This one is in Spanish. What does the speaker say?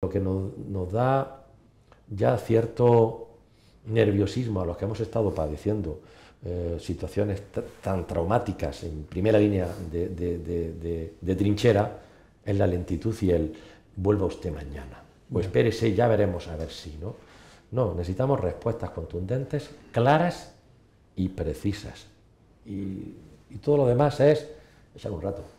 lo que nos, da ya cierto nerviosismo a los que hemos estado padeciendo eh, situaciones tan traumáticas en primera línea de, trinchera, es la lentitud y el vuelva usted mañana, o pues espérese, ya veremos a ver si, ¿no? No, necesitamos respuestas contundentes, claras y precisas. Y, y todo lo demás es echar un rato.